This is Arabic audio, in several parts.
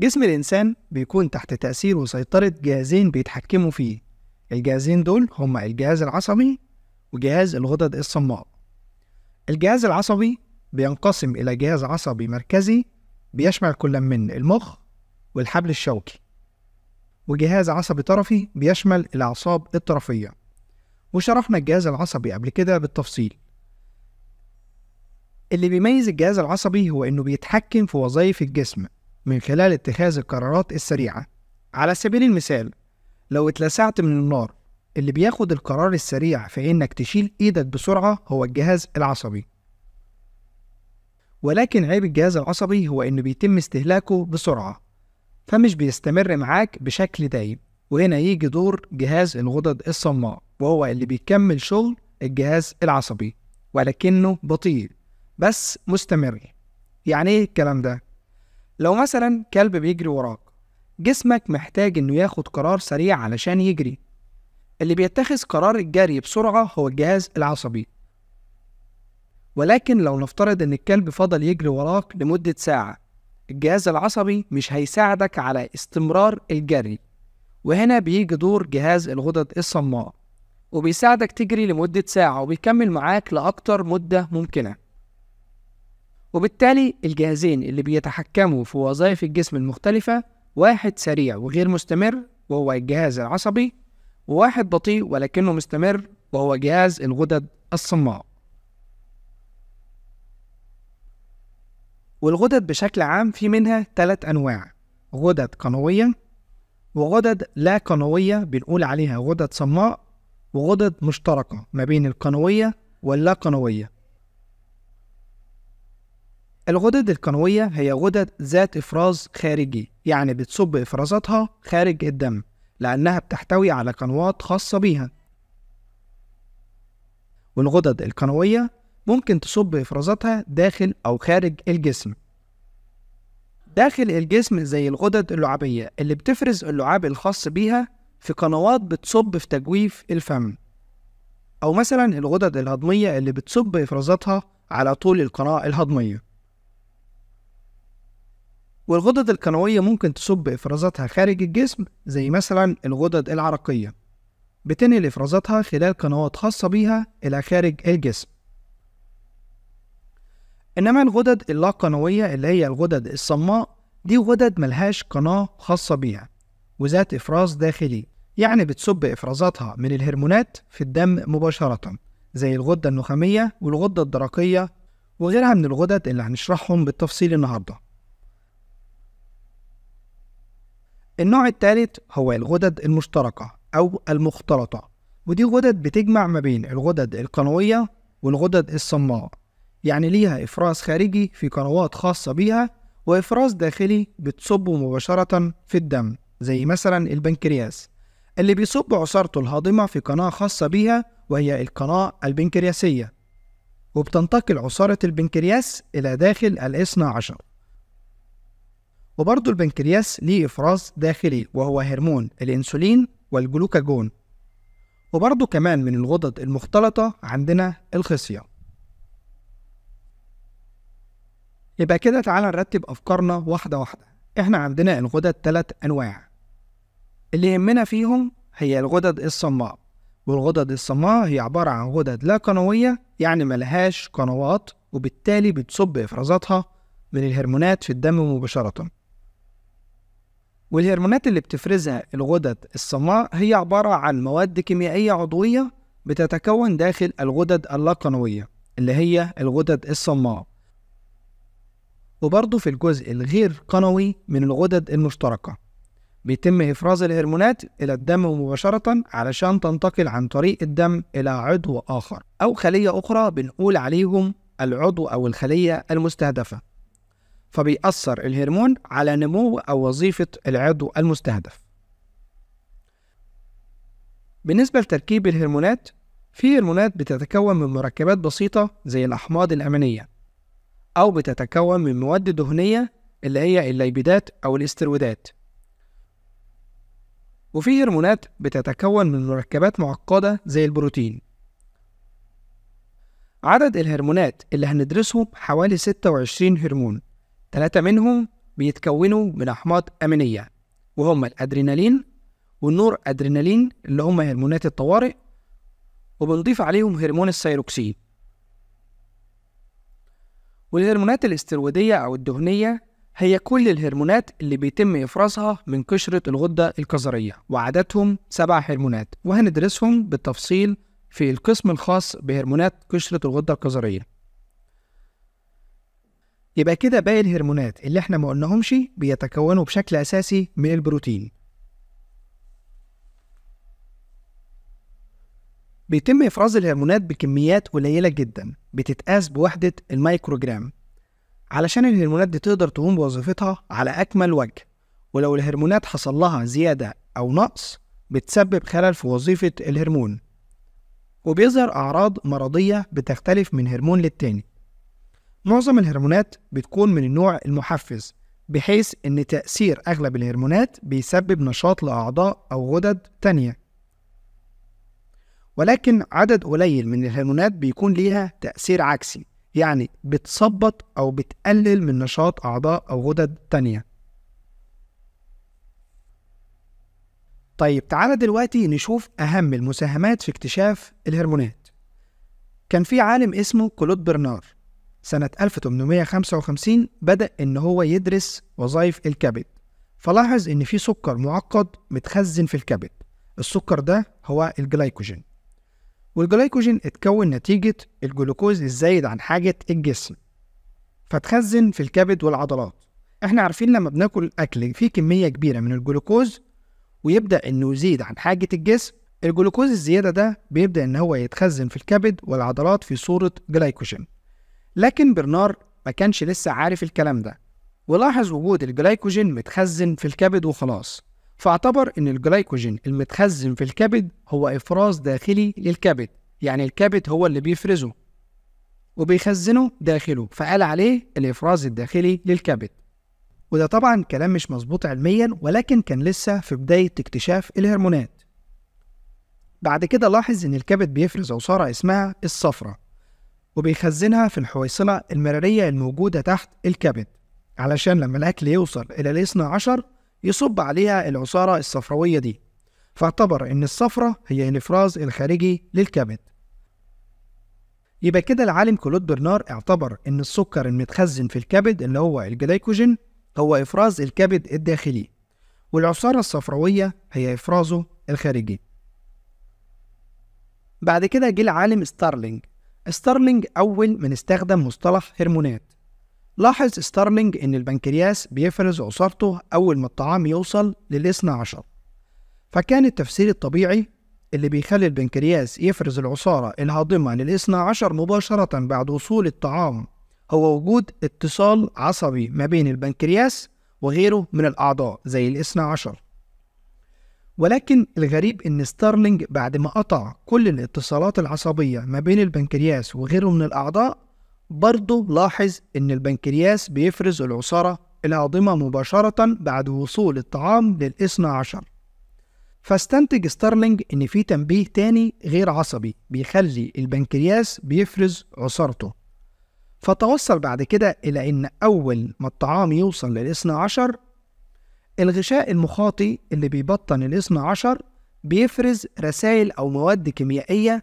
جسم الإنسان بيكون تحت تأثير وسيطرة جهازين بيتحكموا فيه الجهازين دول هما الجهاز العصبي وجهاز الغدد الصماء الجهاز العصبي بينقسم إلى جهاز عصبي مركزي بيشمل كل من المخ والحبل الشوكي وجهاز عصبي طرفي بيشمل الأعصاب الطرفية وشرحنا الجهاز العصبي قبل كده بالتفصيل اللي بيميز الجهاز العصبي هو إنه بيتحكم في وظائف الجسم من خلال اتخاذ القرارات السريعة على سبيل المثال لو اتلسعت من النار اللي بياخد القرار السريع في إنك تشيل إيدك بسرعة هو الجهاز العصبي ولكن عيب الجهاز العصبي هو إنه بيتم استهلاكه بسرعة فمش بيستمر معاك بشكل دايم وهنا يجي دور جهاز الغدد الصماء وهو اللي بيكمل شغل الجهاز العصبي ولكنه بطيء بس مستمر يعني ايه الكلام ده لو مثلا كلب بيجري وراك جسمك محتاج انه ياخد قرار سريع علشان يجري اللي بيتخذ قرار الجري بسرعة هو الجهاز العصبي ولكن لو نفترض ان الكلب فضل يجري وراك لمدة ساعة الجهاز العصبي مش هيساعدك على استمرار الجري وهنا بيجي دور جهاز الغدد الصماء وبيساعدك تجري لمدة ساعة وبيكمل معاك لأكتر مدة ممكنة وبالتالي الجهازين اللي بيتحكموا في وظائف الجسم المختلفة واحد سريع وغير مستمر وهو الجهاز العصبي وواحد بطيء ولكنه مستمر وهو جهاز الغدد الصماء والغدد بشكل عام في منها ثلاث أنواع غدد قنوية وغدد لا قنوية بنقول عليها غدد صماء وغدد مشتركة ما بين القنوية واللا قنوية الغدد القنوية هي غدد ذات إفراز خارجي يعني بتصب إفرازاتها خارج الدم لأنها بتحتوي على قنوات خاصة بيها والغدد القنوية ممكن تصب إفرازاتها داخل أو خارج الجسم داخل الجسم زي الغدد اللعابية اللي بتفرز اللعاب الخاص بيها في قنوات بتصب في تجويف الفم أو مثلا الغدد الهضمية اللي بتصب إفرازاتها على طول القناة الهضمية والغدد القنوية ممكن تصب إفرازاتها خارج الجسم زي مثلا الغدد العرقية بتنقل إفرازاتها خلال قنوات خاصة بيها إلى خارج الجسم إنما الغدد اللاقنوية اللي هي الغدد الصماء دي غدد ملهاش قناة خاصة بيها وذات إفراز داخلي يعني بتصب إفرازاتها من الهرمونات في الدم مباشرة زي الغدة النخامية والغدة الدرقية وغيرها من الغدد اللي هنشرحهم بالتفصيل النهارده النوع الثالث هو الغدد المشتركة أو المختلطة ودي غدد بتجمع ما بين الغدد القنوية والغدد الصماء يعني ليها إفراز خارجي في قنوات خاصة بيها وإفراز داخلي بتصبه مباشرة في الدم زي مثلا البنكرياس اللي بيصب عصارته الهاضمة في قناة خاصة بيها وهي القناة البنكرياسية وبتنتقل عصارة البنكرياس إلى داخل الإثنى عشر وبرضه البنكرياس ليه إفراز داخلي وهو هرمون الإنسولين والجلوكاجون وبرضه كمان من الغدد المختلطة عندنا الخصية يبقى كده تعالى نرتب أفكارنا واحدة واحدة إحنا عندنا الغدد تلات أنواع اللي يهمنا فيهم هي الغدد الصماء والغدد الصماء هي عبارة عن غدد لا قنوية يعني ملهاش قنوات وبالتالي بتصب إفرازاتها من الهرمونات في الدم مباشرة والهرمونات اللي بتفرزها الغدد الصماء هي عبارة عن مواد كيميائية عضوية بتتكون داخل الغدد اللقنوية اللي هي الغدد الصماء وبرضه في الجزء الغير قنوي من الغدد المشتركة بيتم إفراز الهرمونات إلى الدم مباشرة علشان تنتقل عن طريق الدم إلى عضو آخر أو خلية أخرى بنقول عليهم العضو أو الخلية المستهدفة فبيأثر الهرمون على نمو أو وظيفة العضو المستهدف بالنسبة لتركيب الهرمونات في هرمونات بتتكون من مركبات بسيطة زي الأحماض الأمينية أو بتتكون من مواد دهنية اللي هي الليبيدات أو الاسترويدات وفي هرمونات بتتكون من مركبات معقدة زي البروتين عدد الهرمونات اللي هندرسهم حوالي 26 هرمون ثلاثة منهم بيتكونوا من أحماض أمينية وهم الأدرينالين والنور أدرينالين اللي هم هرمونات الطوارئ وبنضيف عليهم هرمون السيروكسين والهرمونات الاسترويدية أو الدهنية هي كل الهرمونات اللي بيتم إفرازها من قشرة الغدة الكظرية وعددهم سبع هرمونات وهندرسهم بالتفصيل في القسم الخاص بهرمونات قشرة الغدة الكظرية يبقى كده باقي الهرمونات اللي احنا ما قلناهمش بيتكونوا بشكل أساسي من البروتين بيتم إفراز الهرمونات بكميات قليلة جدا بتتقاس بوحدة الميكروجرام علشان الهرمونات دي تقدر تقوم بوظيفتها على أكمل وجه ولو الهرمونات حصل لها زيادة أو نقص بتسبب خلل في وظيفة الهرمون وبيظهر أعراض مرضية بتختلف من هرمون للتاني معظم الهرمونات بتكون من النوع المحفز بحيث إن تأثير أغلب الهرمونات بيسبب نشاط لأعضاء أو غدد تانية ولكن عدد قليل من الهرمونات بيكون ليها تأثير عكسي يعني بتثبط أو بتقلل من نشاط أعضاء أو غدد تانية طيب تعالى دلوقتي نشوف أهم المساهمات في اكتشاف الهرمونات كان في عالم اسمه كلود برنار سنة 1855 بدأ إن هو يدرس وظائف الكبد فلاحظ إن في سكر معقد متخزن في الكبد السكر ده هو الجلايكوجين والجلايكوجين اتكون نتيجة الجلوكوز الزايد عن حاجة الجسم فتخزن في الكبد والعضلات احنا عارفين لما بناكل أكل فيه كمية كبيرة من الجلوكوز ويبدأ إنه يزيد عن حاجة الجسم الجلوكوز الزيادة ده بيبدأ إن هو يتخزن في الكبد والعضلات في صورة جلايكوجين لكن برنار ما كانش لسه عارف الكلام ده ولاحظ وجود الجلايكوجين متخزن في الكبد وخلاص فاعتبر ان الجلايكوجين المتخزن في الكبد هو افراز داخلي للكبد يعني الكبد هو اللي بيفرزه وبيخزنه داخله فقال عليه الافراز الداخلي للكبد وده طبعا كلام مش مظبوط علميا ولكن كان لسه في بداية اكتشاف الهرمونات بعد كده لاحظ ان الكبد بيفرز عصارة اسمها الصفرة وبيخزنها في الحويصلة المرارية الموجودة تحت الكبد علشان لما الأكل يوصل إلى الاثنى عشر يصب عليها العصارة الصفراوية دي فاعتبر إن الصفرة هي الإفراز الخارجي للكبد يبقى كده العالم كلود برنار اعتبر إن السكر المتخزن في الكبد اللي هو الجليكوجين هو إفراز الكبد الداخلي والعصارة الصفراوية هي إفرازه الخارجي بعد كده جه العالم ستارلينج ستارلينج أول من استخدم مصطلح هرمونات لاحظ ستارلينج إن البنكرياس بيفرز عصارته أول ما الطعام يوصل للاثنى عشر فكان التفسير الطبيعي اللي بيخلي البنكرياس يفرز العصارة الهاضمة للاثنى عشر مباشرة بعد وصول الطعام هو وجود اتصال عصبي ما بين البنكرياس وغيره من الأعضاء زي الاثنى عشر ولكن الغريب ان ستارلينج بعد ما قطع كل الاتصالات العصبية ما بين البنكرياس وغيره من الأعضاء برضه لاحظ ان البنكرياس بيفرز العصارة الهاضمة مباشرة بعد وصول الطعام للإثنى عشر فاستنتج ستارلينج ان في تنبيه تاني غير عصبي بيخلي البنكرياس بيفرز عصارته فتوصل بعد كده إلى إن أول ما الطعام يوصل للإثنى عشر الغشاء المخاطي اللي بيبطن الاثنى عشر بيفرز رسائل أو مواد كيميائية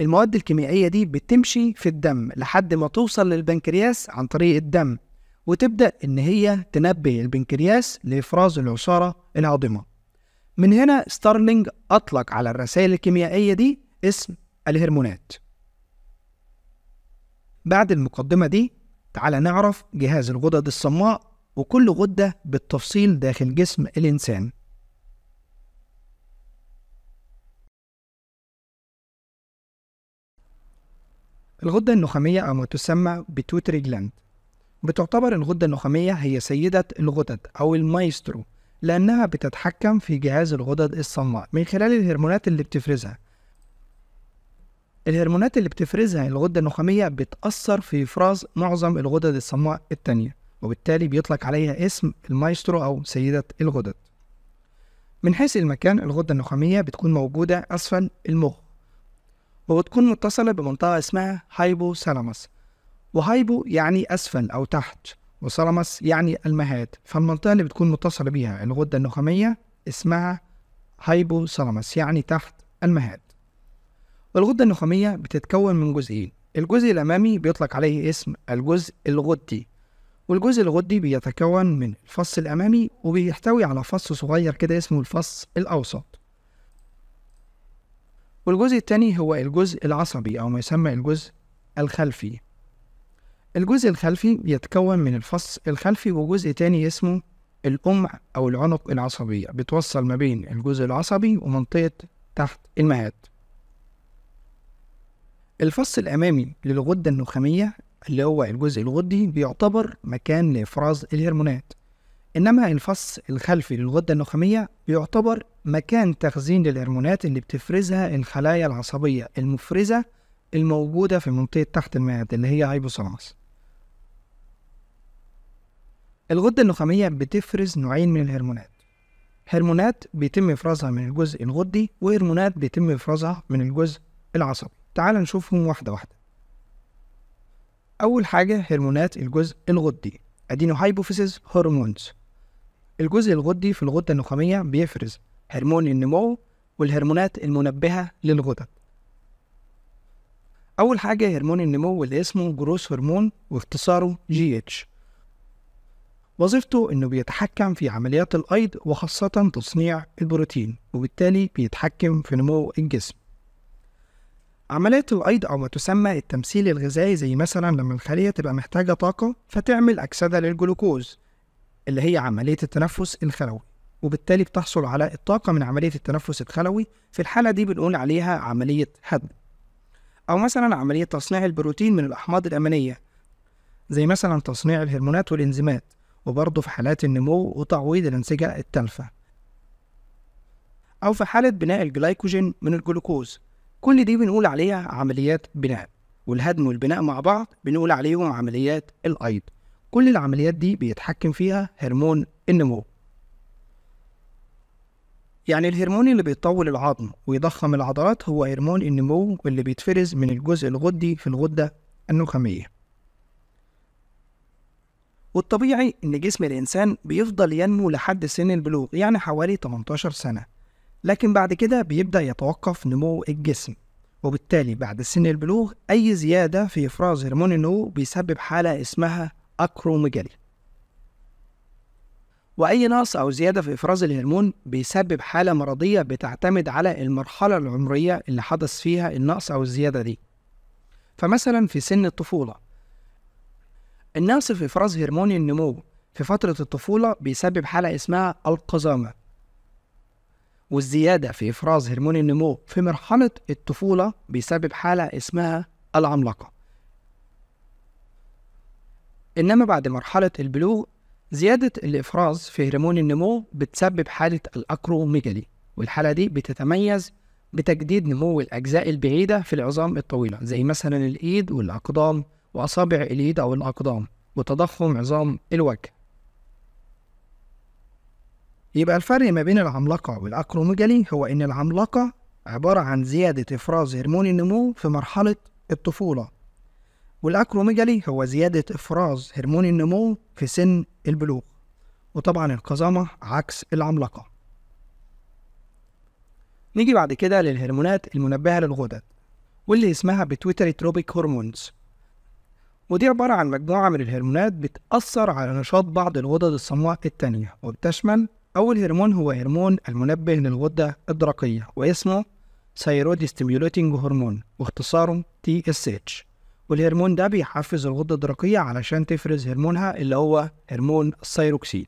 المواد الكيميائية دي بتمشي في الدم لحد ما توصل للبنكرياس عن طريق الدم وتبدأ إن هي تنبه البنكرياس لإفراز العصارة العظمى من هنا ستارلينج أطلق على الرسائل الكيميائية دي اسم الهرمونات بعد المقدمة دي تعال نعرف جهاز الغدد الصماء وكل غدة بالتفصيل داخل جسم الإنسان الغدة النخامية أو ما تسمى بتوتري جلاند بتعتبر الغدة النخامية هي سيدة الغدد أو المايسترو لأنها بتتحكم في جهاز الغدد الصماء من خلال الهرمونات اللي بتفرزها الهرمونات اللي بتفرزها الغدة النخامية بتأثر في إفراز معظم الغدد الصماء التانية وبالتالي بيطلق عليها اسم المايسترو أو سيدة الغدد من حيث المكان الغدة النخامية بتكون موجودة أسفل المخ وبتكون متصلة بمنطقة اسمها هايبو سالامس وهايبو يعني أسفل أو تحت وسالامس يعني المهاد فالمنطقة اللي بتكون متصلة بيها الغدة النخامية اسمها هايبو سالامس يعني تحت المهاد والغدة النخامية بتتكون من جزئين الجزء الأمامي بيطلق عليه اسم الجزء الغدي والجزء الغدي بيتكون من الفص الأمامي وبيحتوي على فص صغير كده اسمه الفص الأوسط والجزء التاني هو الجزء العصبي أو ما يسمى الجزء الخلفي الجزء الخلفي بيتكون من الفص الخلفي وجزء تاني اسمه الأمع أو العنق العصبية بتوصل ما بين الجزء العصبي ومنطقة تحت المهاد الفص الأمامي للغدة النخامية اللي هو الجزء الغدي بيعتبر مكان لإفراز الهرمونات إنما الفص الخلفي للغدة النخامية بيعتبر مكان تخزين للهرمونات اللي بتفرزها الخلايا العصبية المفرزة الموجودة في منطقة تحت المعدة اللي هي هايبوثالاموس الغدة النخامية بتفرز نوعين من الهرمونات هرمونات بيتم إفرازها من الجزء الغدي وهرمونات بيتم إفرازها من الجزء العصبي تعال نشوفهم واحدة واحدة أول حاجة هرمونات الجزء الغدي أدينو هايبوفيسيس هرمونز الجزء الغدي في الغدة النخامية بيفرز هرمون النمو والهرمونات المنبهة للغدد أول حاجة هرمون النمو اللي اسمه جروس هرمون واختصاره جي اتش وظيفته إنه بيتحكم في عمليات الأيض وخاصة تصنيع البروتين وبالتالي بيتحكم في نمو الجسم عملية الأيض أو ما تسمى التمثيل الغذائي زي مثلا لما الخلية تبقى محتاجة طاقة فتعمل أكسدة للجلوكوز اللي هي عملية التنفس الخلوي وبالتالي بتحصل على الطاقة من عملية التنفس الخلوي في الحالة دي بنقول عليها عملية هدم أو مثلا عملية تصنيع البروتين من الأحماض الأمينية زي مثلا تصنيع الهرمونات والإنزيمات وبرضه في حالات النمو وتعويض الأنسجة التالفة أو في حالة بناء الجلايكوجين من الجلوكوز كل دي بنقول عليها عمليات بناء والهدم والبناء مع بعض بنقول عليهم عمليات الايض كل العمليات دي بيتحكم فيها هرمون النمو يعني الهرمون اللي بيطول العظم ويضخم العضلات هو هرمون النمو اللي بيتفرز من الجزء الغدي في الغدة النخامية والطبيعي إن جسم الإنسان بيفضل ينمو لحد سن البلوغ يعني حوالي 18 سنة لكن بعد كده بيبدأ يتوقف نمو الجسم وبالتالي بعد سن البلوغ أي زيادة في إفراز هرمون النمو بيسبب حالة اسمها أكروميجالي وأي نقص أو زيادة في إفراز الهرمون بيسبب حالة مرضية بتعتمد على المرحلة العمرية اللي حدث فيها النقص أو الزيادة دي فمثلا في سن الطفولة النقص في إفراز هرمون النمو في فترة الطفولة بيسبب حالة اسمها القزامة والزيادة في إفراز هرمون النمو في مرحلة الطفولة بيسبب حالة اسمها العملاقة إنما بعد مرحلة البلوغ زيادة الإفراز في هرمون النمو بتسبب حالة الأكروميجالي والحالة دي بتتميز بتجديد نمو الأجزاء البعيدة في العظام الطويلة زي مثلا الإيد والأقدام وأصابع الإيد أو الأقدام وتضخم عظام الوجه يبقى الفرق ما بين العملاقة والأكروميجالي هو إن العملاقة عبارة عن زيادة إفراز هرمون النمو في مرحلة الطفولة والأكروميجالي هو زيادة إفراز هرمون النمو في سن البلوغ وطبعا القزامة عكس العملاقة نيجي بعد كده للهرمونات المنبهة للغدد واللي اسمها بتويتري تروبيك هرمونز ودي عبارة عن مجموعة من الهرمونات بتأثر على نشاط بعض الغدد الصماء التانية وبتشمل أول هرمون هو هرمون المنبه للغدة الدرقية واسمه ثيرويد ستيميوليتنج هرمون واختصاره TSH والهرمون ده بيحفز الغدة الدرقية علشان تفرز هرمونها اللي هو هرمون الثيروكسين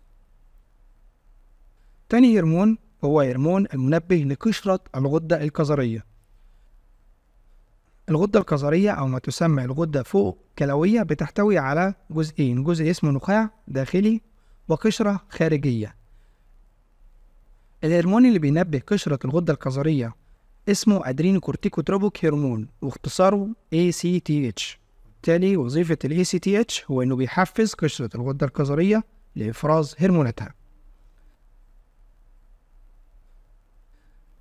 تاني هرمون هو هرمون المنبه لقشرة الغدة الكظرية الغدة الكظرية أو ما تسمى الغدة فوق كلوية بتحتوي على جزئين جزء اسمه نخاع داخلي وقشرة خارجية الهرمون اللي بينبه قشرة الغدة الكظرية اسمه أدرينو تروبوك هرمون واختصاره ACTH بالتالي وظيفة ال ACTH هو إنه بيحفز قشرة الغدة الكظرية لإفراز هرموناتها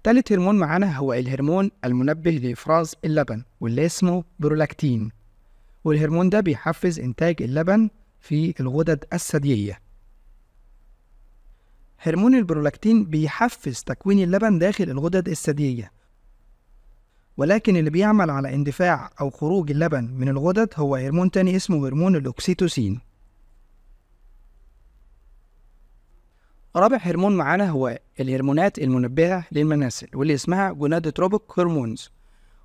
تالت هرمون معانا هو الهرمون المنبه لإفراز اللبن واللي اسمه برولاكتين والهرمون ده بيحفز إنتاج اللبن في الغدد الثديية هرمون البرولاكتين بيحفز تكوين اللبن داخل الغدد الثديية ولكن اللي بيعمل على اندفاع أو خروج اللبن من الغدد هو هرمون تاني اسمه هرمون الأكسيتوسين رابع هرمون معانا هو الهرمونات المنبهة للمناسل واللي اسمها جونادوتروبيك هرمونز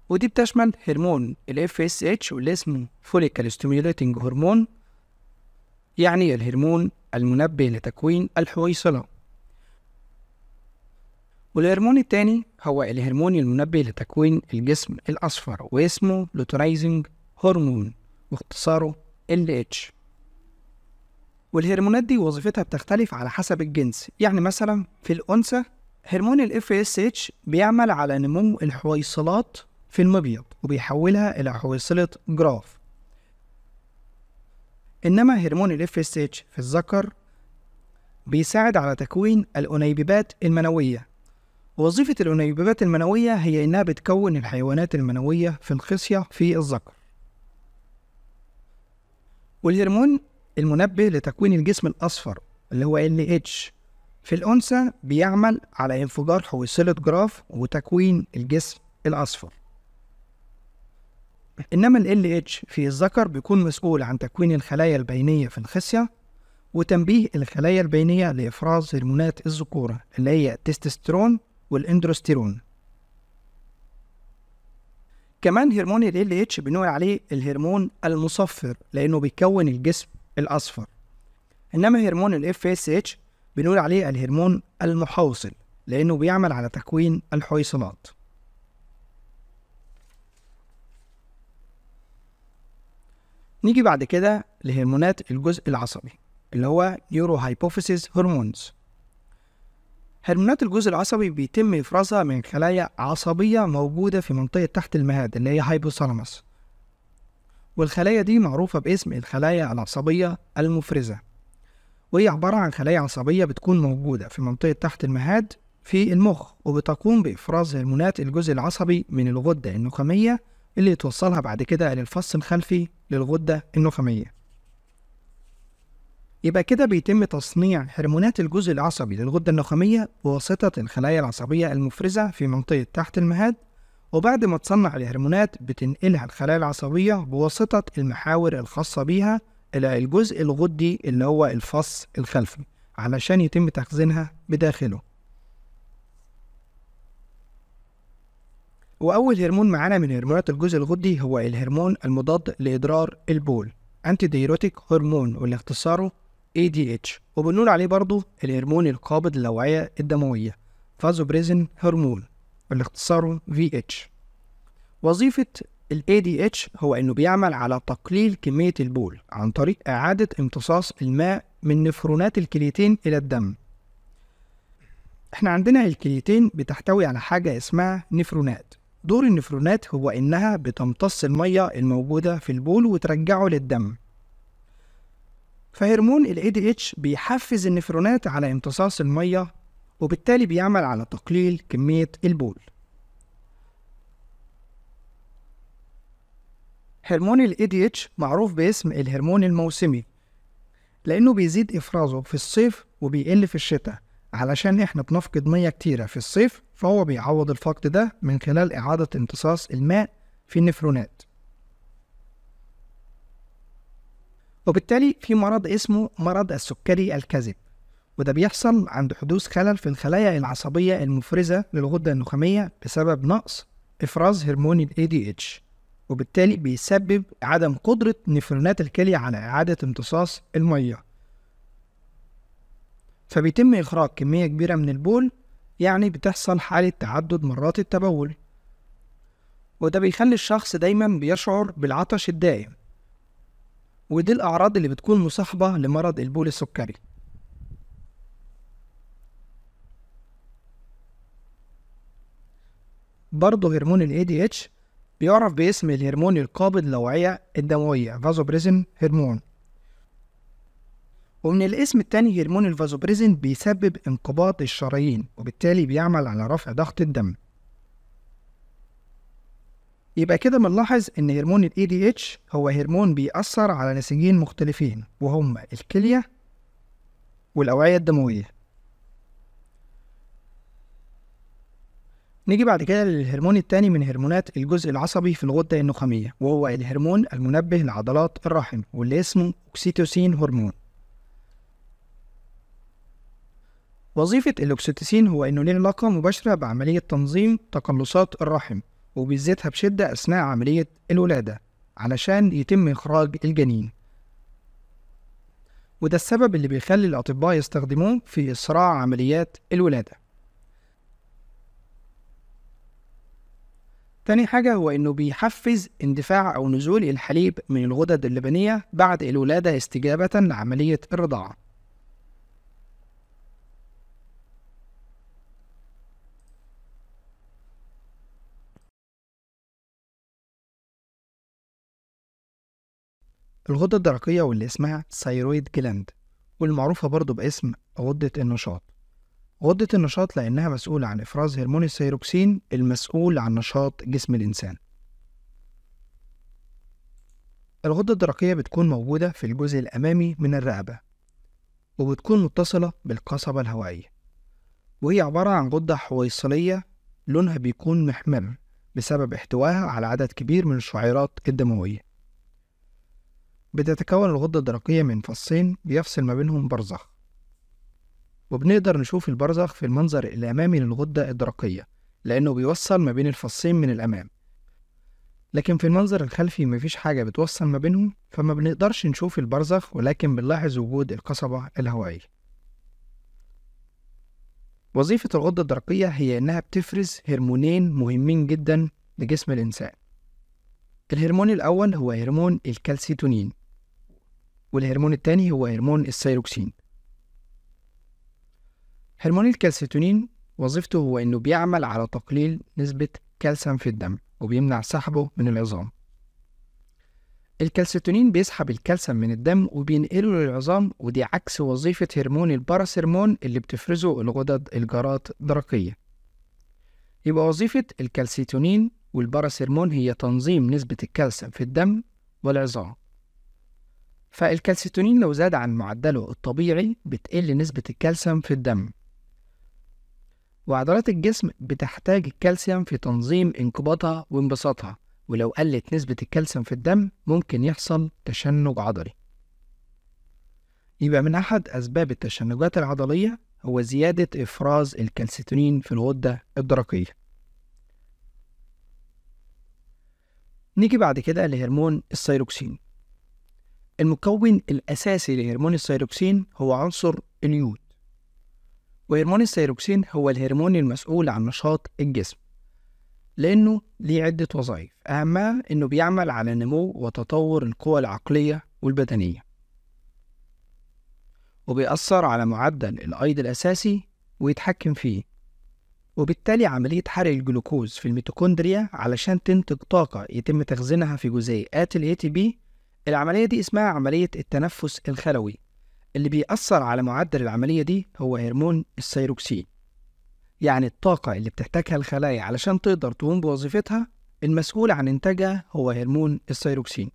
ودي بتشمل هرمون ال FSH واللي اسمه فوليكال ستيميوليتنج هرمون يعني الهرمون المنبه لتكوين الحويصلة والهرمون التاني هو الهرمون المنبه لتكوين الجسم الأصفر واسمه لوترايزنج هرمون واختصاره LH والهرمونات دي وظيفتها بتختلف على حسب الجنس يعني مثلا في الأنثى هرمون ال FSH بيعمل على نمو الحويصلات في المبيض وبيحولها إلى حويصلة جراف إنما هرمون ال FSH في الذكر بيساعد على تكوين الأنيببات المنوية وظيفة الأنيببات المنوية هي إنها بتكون الحيوانات المنوية في الخصية في الذكر والهرمون المنبه لتكوين الجسم الأصفر اللي هو LH في الأنثى بيعمل على انفجار حويصلة جراف وتكوين الجسم الأصفر إنما ال LH في الذكر بيكون مسؤول عن تكوين الخلايا البينية في الخصية وتنبيه الخلايا البينية لإفراز هرمونات الذكورة اللي هي التستوستيرون والاندروستيرون كمان هرمون ال LH بنقول عليه الهرمون المصفر لأنه بيكون الجسم الأصفر إنما هرمون ال FSH بنقول عليه الهرمون المحوصل لأنه بيعمل على تكوين الحويصلات نيجي بعد كده لهرمونات الجزء العصبي اللي هو نيورو هايبوفيسيس هرمونز هرمونات الجزء العصبي بيتم إفرازها من خلايا عصبية موجودة في منطقة تحت المهاد اللي هي هايبوثالاموس والخلايا دي معروفة باسم الخلايا العصبية المفرزة وهي عبارة عن خلايا عصبية بتكون موجودة في منطقة تحت المهاد في المخ وبتقوم بإفراز هرمونات الجزء العصبي من الغدة النخامية اللي توصلها بعد كده للفص الخلفي للغدة النخامية يبقى كده بيتم تصنيع هرمونات الجزء العصبي للغدة النخامية بواسطة الخلايا العصبية المفرزة في منطقة تحت المهاد وبعد ما تصنع الهرمونات بتنقلها الخلايا العصبية بواسطة المحاور الخاصة بيها إلى الجزء الغدي اللي هو الفص الخلفي علشان يتم تخزينها بداخله وأول هرمون معانا من هرمونات الجزء الغدي هو الهرمون المضاد لإضرار البول أنتي ديروتيك هرمون واللي اختصاره ADH وبنقول عليه برضه الهرمون القابض للأوعية الدموية فازوبريزن هرمون اللي اختصاره VH وظيفة ال ADH هو إنه بيعمل على تقليل كمية البول عن طريق إعادة امتصاص الماء من نفرونات الكليتين إلى الدم احنا عندنا الكليتين بتحتوي على حاجة اسمها نفرونات دور النفرونات هو إنها بتمتص المية الموجودة في البول وترجعه للدم فهرمون الـ ADH بيحفز النفرونات على امتصاص المية وبالتالي بيعمل على تقليل كمية البول هرمون الـ ADH معروف باسم الهرمون الموسمي لأنه بيزيد إفرازه في الصيف وبيقل في الشتاء علشان إحنا بنفقد مية كتيرة في الصيف فهو بيعوض الفقد ده من خلال إعادة امتصاص الماء في النفرونات وبالتالي في مرض اسمه مرض السكري الكذب وده بيحصل عند حدوث خلل في الخلايا العصبية المفرزة للغدة النخامية بسبب نقص إفراز هرمون ال ADH وبالتالي بيسبب عدم قدرة نفرونات الكلية على إعادة امتصاص المية فبيتم إخراج كمية كبيرة من البول يعني بتحصل حالة تعدد مرات التبول وده بيخلي الشخص دايما بيشعر بالعطش الدائم ودي الأعراض اللي بتكون مصاحبة لمرض البول السكري برضه هرمون الـ ADH بيعرف باسم الهرمون القابض للأوعية الدموية فازوبريزن هرمون ومن الاسم التاني هرمون الفازوبريزن بيسبب انقباض الشرايين وبالتالي بيعمل على رفع ضغط الدم يبقى كده بنلاحظ ان هرمون دي ADH هو هرمون بيأثر على نسيجين مختلفين وهما الكلية والأوعية الدموية نيجي بعد كده للهرمون التاني من هرمونات الجزء العصبي في الغدة النخامية وهو الهرمون المنبه لعضلات الرحم واللي اسمه اوكسيتوسين هرمون وظيفة الاوكسيتوسين هو إنه له علاقة مباشرة بعملية تنظيم تقلصات الرحم وبيزيدها بشدة أثناء عملية الولادة علشان يتم إخراج الجنين وده السبب اللي بيخلي الأطباء يستخدموه في إسراع عمليات الولادة تاني حاجة هو إنه بيحفز اندفاع أو نزول الحليب من الغدد اللبنية بعد الولادة استجابة لعملية الرضاعة الغدة الدرقية واللي اسمها سيرويد جلاند والمعروفة برضو باسم غدة النشاط غدة النشاط لأنها مسؤولة عن إفراز هرمون الثيروكسين المسؤول عن نشاط جسم الإنسان الغدة الدرقية بتكون موجودة في الجزء الأمامي من الرقبة وبتكون متصلة بالقصبة الهوائية وهي عبارة عن غدة حويصلية لونها بيكون محمر بسبب احتوائها على عدد كبير من الشعيرات الدموية بتتكون الغدة الدرقية من فصين بيفصل ما بينهم برزخ وبنقدر نشوف البرزخ في المنظر الأمامي للغدة الدرقية لأنه بيوصل ما بين الفصين من الأمام لكن في المنظر الخلفي مفيش حاجة بتوصل ما بينهم فما بنقدرش نشوف البرزخ ولكن بنلاحظ وجود القصبة الهوائية وظيفة الغدة الدرقية هي إنها بتفرز هرمونين مهمين جدا لجسم الإنسان الهرمون الأول هو هرمون الكالسيتونين والهرمون التاني هو هرمون السيروكسين هرمون الكالسيتونين وظيفته هو إنه بيعمل على تقليل نسبة كالسيوم في الدم وبيمنع سحبه من العظام الكالسيتونين بيسحب الكالسيوم من الدم وبينقله للعظام ودي عكس وظيفة هرمون الباراثيرمون اللي بتفرزه الغدد الجارات الدرقية يبقى وظيفة الكالسيتونين والباراثيرمون هي تنظيم نسبة الكالسيوم في الدم والعظام فالكالسيتونين لو زاد عن معدله الطبيعي بتقل نسبة الكالسيوم في الدم وعضلات الجسم بتحتاج الكالسيوم في تنظيم انقباضها وانبساطها ولو قلت نسبة الكالسيوم في الدم ممكن يحصل تشنج عضلي يبقى من أحد أسباب التشنجات العضلية هو زيادة إفراز الكالسيتونين في الغدة الدرقية نيجي بعد كده لهرمون السيروكسين المكون الأساسي لهرمون الثيروكسين هو عنصر اليود وهرمون الثيروكسين هو الهرمون المسؤول عن نشاط الجسم لأنه ليه عدة وظائف أهمها إنه بيعمل على نمو وتطور القوى العقلية والبدنية وبيأثر على معدل الأيض الأساسي ويتحكم فيه وبالتالي عملية حرق الجلوكوز في الميتوكوندريا علشان تنتج طاقة يتم تخزينها في جزيئات الـ ATP العملية دي اسمها عملية التنفس الخلوي اللي بيأثر على معدل العملية دي هو هرمون السيروكسين يعني الطاقة اللي بتحتاجها الخلايا علشان تقدر تقوم بوظيفتها المسؤول عن إنتاجها هو هرمون السيروكسين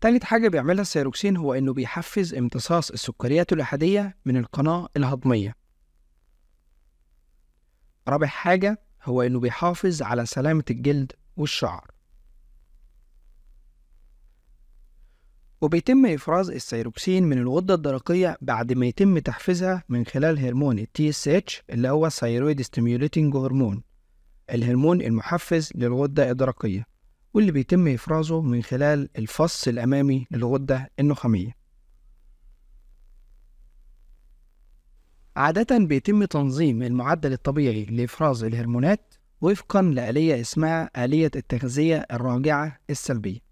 تالت حاجة بيعملها السيروكسين هو إنه بيحفز امتصاص السكريات الأحادية من القناة الهضمية رابع حاجة هو إنه بيحافظ على سلامة الجلد والشعر وبيتم إفراز السيروكسين من الغدة الدرقية بعد ما يتم تحفيزها من خلال هرمون الـ TSH اللي هو Thyroid ستيميوليتنج هرمون الهرمون المحفز للغدة الدرقية واللي بيتم إفرازه من خلال الفص الأمامي للغدة النخامية عادة بيتم تنظيم المعدل الطبيعي لإفراز الهرمونات وفقا لآلية اسمها آلية التغذية الراجعة السلبية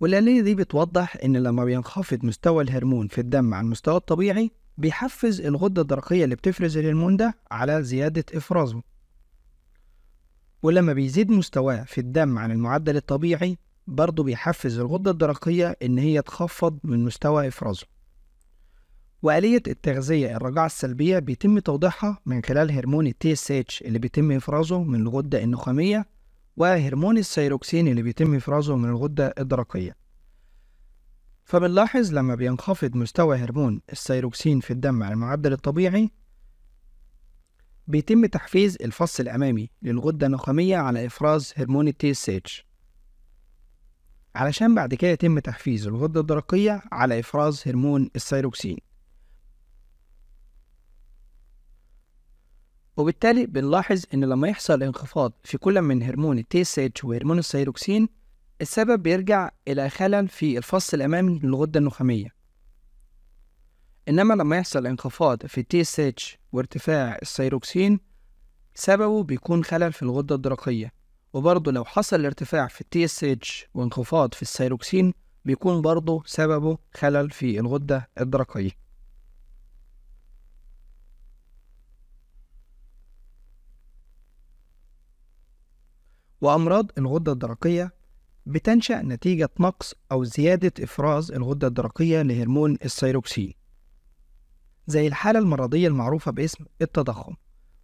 والآلية دي بتوضح إن لما بينخفض مستوى الهرمون في الدم عن المستوى الطبيعي بيحفز الغدة الدرقية اللي بتفرز الهرمون ده على زيادة إفرازه ولما بيزيد مستواه في الدم عن المعدل الطبيعي برضه بيحفز الغدة الدرقية إن هي تخفض من مستوى إفرازه وآلية التغذية الرجعة السلبية بيتم توضيحها من خلال هرمون TSH اللي بيتم إفرازه من الغدة النخامية وهرمون الثيروكسين اللي بيتم إفرازه من الغدة الدرقية فبنلاحظ لما بينخفض مستوى هرمون الثيروكسين في الدم على المعدل الطبيعي بيتم تحفيز الفص الأمامي للغدة النخامية على إفراز هرمون التي اس اتش علشان بعد كده يتم تحفيز الغدة الدرقية على إفراز هرمون الثيروكسين وبالتالي بنلاحظ إن لما يحصل انخفاض في كل من هرمون التي اس اتش وهرمون الثيروكسين السبب بيرجع إلى خلل في الفص الأمامي للغدة النخامية إنما لما يحصل انخفاض في التي اس اتش وارتفاع الثيروكسين سببه بيكون خلل في الغدة الدرقية وبرضه لو حصل ارتفاع في التي اس اتش وانخفاض في الثيروكسين بيكون برضه سببه خلل في الغدة الدرقية وأمراض الغدة الدرقية بتنشأ نتيجة نقص أو زيادة إفراز الغدة الدرقية لهرمون الثيروكسين زي الحالة المرضية المعروفة باسم التضخم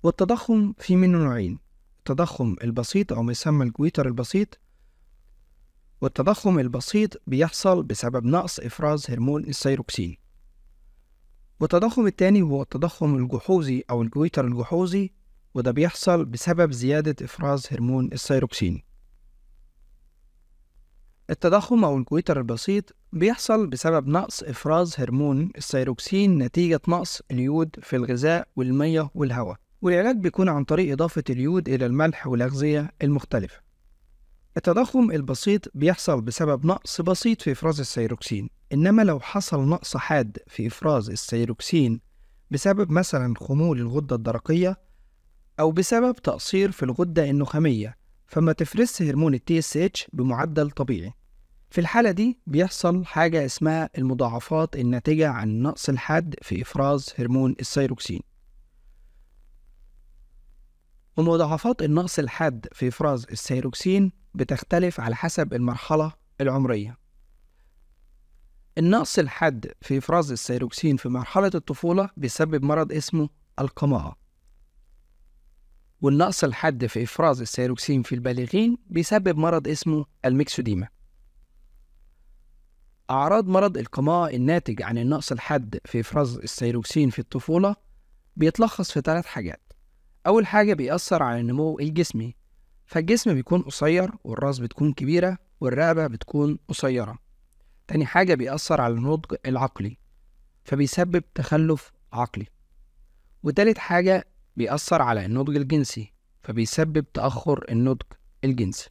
والتضخم في منه نوعين التضخم البسيط أو ما يسمى الجويتر البسيط والتضخم البسيط بيحصل بسبب نقص إفراز هرمون الثيروكسين والتضخم التاني هو التضخم الجحوظي أو الجويتر الجحوظي وده بيحصل بسبب زيادة إفراز هرمون السيروكسين التضخم أو الجويتر البسيط بيحصل بسبب نقص إفراز هرمون السيروكسين نتيجة نقص اليود في الغذاء والمية والهواء والعلاج بيكون عن طريق إضافة اليود إلى الملح والأغذية المختلفة التضخم البسيط بيحصل بسبب نقص بسيط في إفراز السيروكسين إنما لو حصل نقص حاد في إفراز السيروكسين بسبب مثلا خمول الغدة الدرقية أو بسبب تقصير في الغدة النخامية فما تفرزش هرمون اس TSH بمعدل طبيعي في الحالة دي بيحصل حاجة اسمها المضاعفات الناتجة عن نقص الحاد في إفراز هرمون السيروكسين ومضاعفات النقص الحاد في إفراز السيروكسين بتختلف على حسب المرحلة العمرية النقص الحاد في إفراز السيروكسين في مرحلة الطفولة بيسبب مرض اسمه القماعة، والنقص الحاد في إفراز الثيروكسين في البالغين بيسبب مرض اسمه الميكسوديما أعراض مرض القماء الناتج عن النقص الحاد في إفراز الثيروكسين في الطفولة بيتلخص في ثلاث حاجات أول حاجة بيأثر على النمو الجسمي فالجسم بيكون قصير والراس بتكون كبيرة والرقبة بتكون قصيرة تاني حاجة بيأثر على النضج العقلي فبيسبب تخلف عقلي وتالت حاجة بيأثر على النضج الجنسي فبيسبب تأخر النضج الجنسي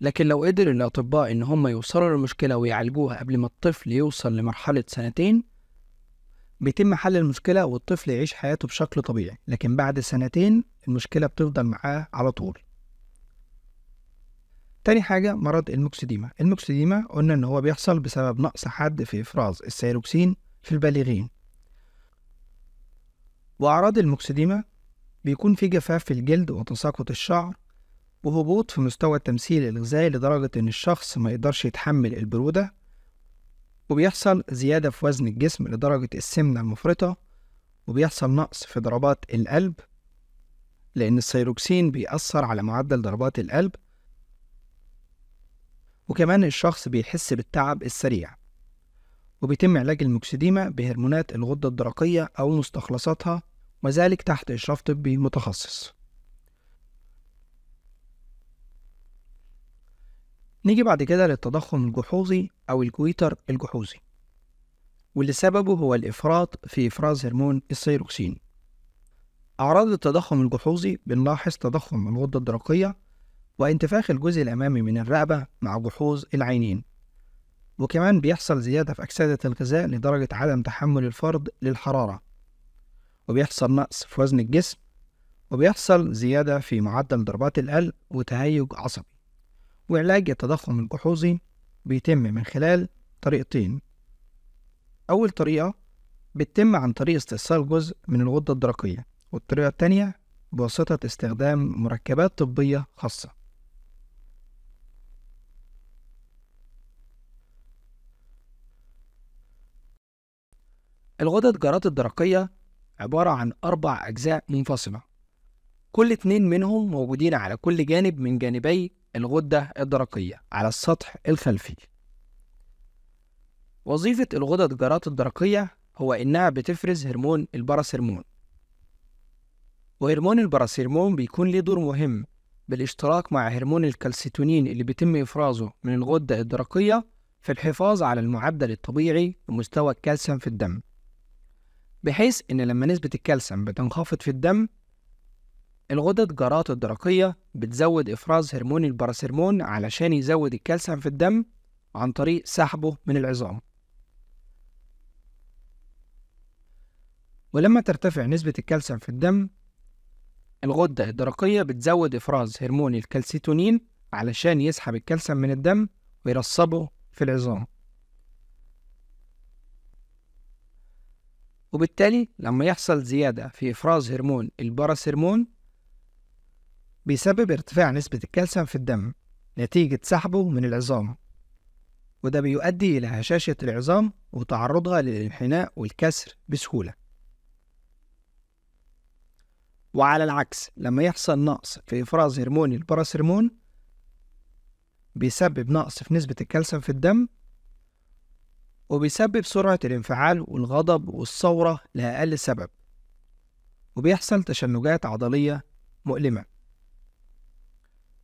لكن لو قدر الأطباء إن هم يوصلوا للمشكلة ويعالجوها قبل ما الطفل يوصل لمرحلة سنتين بيتم حل المشكلة والطفل يعيش حياته بشكل طبيعي لكن بعد سنتين المشكلة بتفضل معاه على طول تاني حاجة مرض المكسديما المكسديما قلنا إن هو بيحصل بسبب نقص حد في إفراز السيروكسين في البالغين وأعراض المكسديما بيكون في جفاف في الجلد وتساقط الشعر وهبوط في مستوى التمثيل الغذائي لدرجة إن الشخص ما يقدرش يتحمل البرودة وبيحصل زيادة في وزن الجسم لدرجة السمنة المفرطة وبيحصل نقص في ضربات القلب لأن السيروكسين بيأثر على معدل ضربات القلب وكمان الشخص بيحس بالتعب السريع وبيتم علاج المكسديما بهرمونات الغدة الدرقية أو مستخلصاتها وذلك تحت إشراف طبي متخصص نيجي بعد كده للتضخم الجحوظي أو الجويتر الجحوظي واللي سببه هو الإفراط في إفراز هرمون السيروكسين أعراض التضخم الجحوظي بنلاحظ تضخم الغدة الدرقية وانتفاخ الجزء الأمامي من الرقبة مع جحوظ العينين وكمان بيحصل زيادة في أكسدة الغذاء لدرجة عدم تحمل الفرد للحرارة وبيحصل نقص في وزن الجسم وبيحصل زيادة في معدل ضربات القلب وتهيج عصبي وعلاج التضخم الجحوظي بيتم من خلال طريقتين أول طريقة بتتم عن طريق استئصال جزء من الغدة الدرقية والطريقة التانية بواسطة استخدام مركبات طبية خاصة الغدد جرات الدرقية عبارة عن أربع أجزاء منفصلة كل اتنين منهم موجودين على كل جانب من جانبي الغدة الدرقية على السطح الخلفي وظيفة الغدد الجرات الدرقية هو إنها بتفرز هرمون الباراسيرمون وهرمون الباراسيرمون بيكون ليه دور مهم بالاشتراك مع هرمون الكالسيتونين اللي بيتم إفرازه من الغدة الدرقية في الحفاظ على المعدل الطبيعي لمستوى الكالسيوم في الدم بحيث إن لما نسبة الكالسيوم بتنخفض في الدم الغدد جرات الدرقية بتزود إفراز هرمون الباراسيرمون علشان يزود الكالسيوم في الدم عن طريق سحبه من العظام ولما ترتفع نسبة الكالسيوم في الدم الغدة الدرقية بتزود إفراز هرمون الكالسيتونين علشان يسحب الكالسيوم من الدم ويرصبه في العظام وبالتالي لما يحصل زيادة في إفراز هرمون الباراسيرمون بيسبب ارتفاع نسبة الكالسيوم في الدم نتيجة سحبه من العظام وده بيؤدي إلى هشاشة العظام وتعرضها للانحناء والكسر بسهولة وعلى العكس لما يحصل نقص في إفراز هرمون الباراسيرمون بيسبب نقص في نسبة الكالسيوم في الدم وبيسبب سرعة الانفعال والغضب والثورة لأقل سبب وبيحصل تشنجات عضلية مؤلمة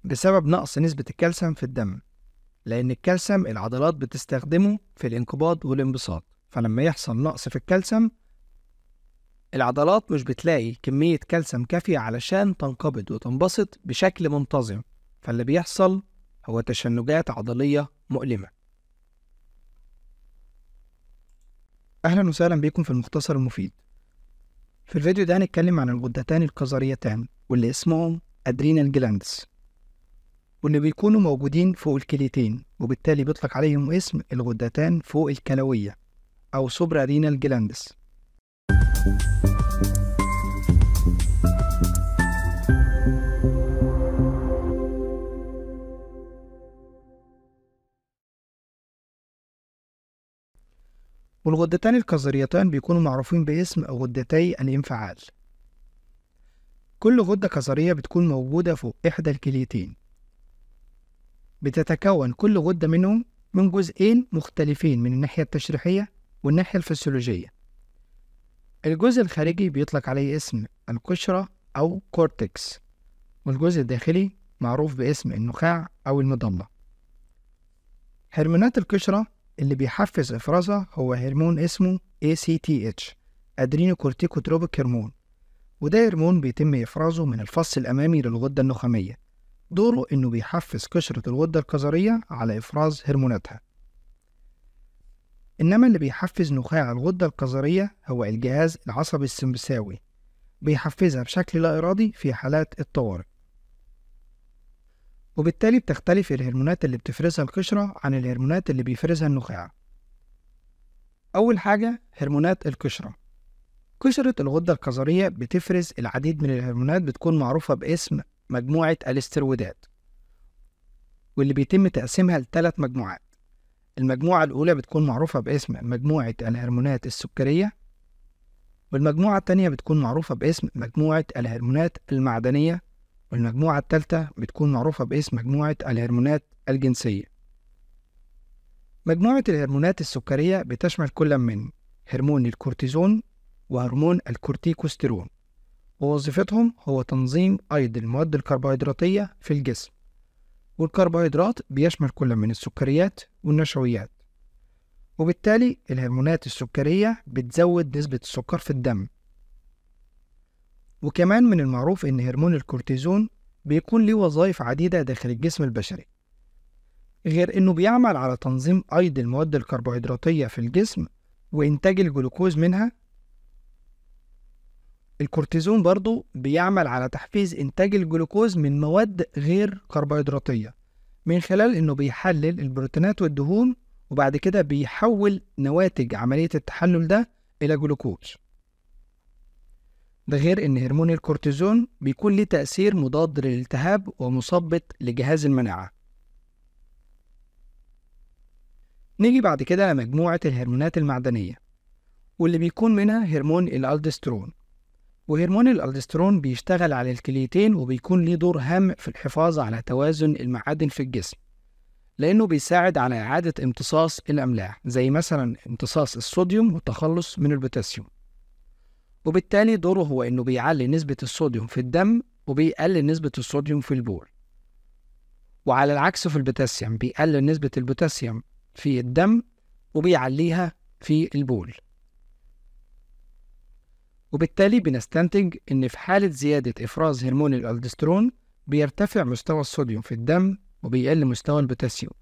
بسبب نقص نسبة الكالسيوم في الدم لأن الكالسيوم العضلات بتستخدمه في الانقباض والانبساط فلما يحصل نقص في الكالسيوم العضلات مش بتلاقي كمية كالسيوم كافية علشان تنقبض وتنبسط بشكل منتظم فاللي بيحصل هو تشنجات عضلية مؤلمة أهلا وسهلا بكم في المختصر المفيد في الفيديو ده هنتكلم عن الغدتان القذريتان واللي اسمهم أدرينال جلاندز واللي بيكونوا موجودين فوق الكليتين وبالتالي بيطلق عليهم اسم الغدتان فوق الكلوية أو سوبر أدرينال جلاندز والغدتان الكظريتان بيكونوا معروفين باسم غدتي الانفعال كل غدة كظرية بتكون موجودة فوق إحدى الكليتين بتتكون كل غدة منهم من جزئين مختلفين من الناحية التشريحية والناحية الفسيولوجية الجزء الخارجي بيطلق عليه اسم القشرة أو كورتكس والجزء الداخلي معروف باسم النخاع أو المضمة هرمونات القشرة اللي بيحفز إفرازها هو هرمون اسمه ACTH أدرينوكورتيكوتروبيك هرمون وده هرمون بيتم إفرازه من الفص الأمامي للغدة النخامية دوره إنه بيحفز قشرة الغدة الكظرية على إفراز هرموناتها إنما اللي بيحفز نخاع الغدة الكظرية هو الجهاز العصبي السمبساوي بيحفزها بشكل لا إرادي في حالات الطوارئ وبالتالي بتختلف الهرمونات اللي بتفرزها القشرة عن الهرمونات اللي بيفرزها النخاع أول حاجة هرمونات القشرة قشرة الغدة الكظرية بتفرز العديد من الهرمونات بتكون معروفة باسم مجموعة الاسترويدات واللي بيتم تقسيمها لثلاث مجموعات المجموعة الأولى بتكون معروفة باسم مجموعة الهرمونات السكرية والمجموعة التانية بتكون معروفة باسم مجموعة الهرمونات المعدنية والمجموعة الثالثة بتكون معروفة باسم مجموعة الهرمونات الجنسية مجموعة الهرمونات السكرية بتشمل كل من هرمون الكورتيزون وهرمون الكورتيكوستيرون ووظيفتهم هو تنظيم أيض المواد الكربوهيدراتية في الجسم والكربوهيدرات بيشمل كل من السكريات والنشويات وبالتالي الهرمونات السكرية بتزود نسبة السكر في الدم وكمان من المعروف إن هرمون الكورتيزون بيكون له وظائف عديدة داخل الجسم البشري غير إنه بيعمل على تنظيم أيض المواد الكربوهيدراتية في الجسم وإنتاج الجلوكوز منها الكورتيزون برضو بيعمل على تحفيز إنتاج الجلوكوز من مواد غير كربوهيدراتية من خلال إنه بيحلل البروتينات والدهون وبعد كده بيحول نواتج عملية التحلل ده إلى جلوكوز ده غير إن هرمون الكورتيزون بيكون ليه تأثير مضاد للالتهاب ومثبط لجهاز المناعة نيجي بعد كده لمجموعة الهرمونات المعدنية واللي بيكون منها هرمون الألدسترون وهرمون الألدسترون بيشتغل على الكليتين وبيكون ليه دور هام في الحفاظ على توازن المعادن في الجسم لأنه بيساعد على إعادة امتصاص الأملاح زي مثلا امتصاص الصوديوم والتخلص من البوتاسيوم وبالتالي دوره هو إنه بيعلي نسبة الصوديوم في الدم وبيقلل نسبة الصوديوم في البول وعلى العكس في البوتاسيوم بيقلل نسبة البوتاسيوم في الدم وبيعليها في البول وبالتالي بنستنتج إن في حالة زيادة إفراز هرمون الألدسترون بيرتفع مستوى الصوديوم في الدم وبيقل مستوى البوتاسيوم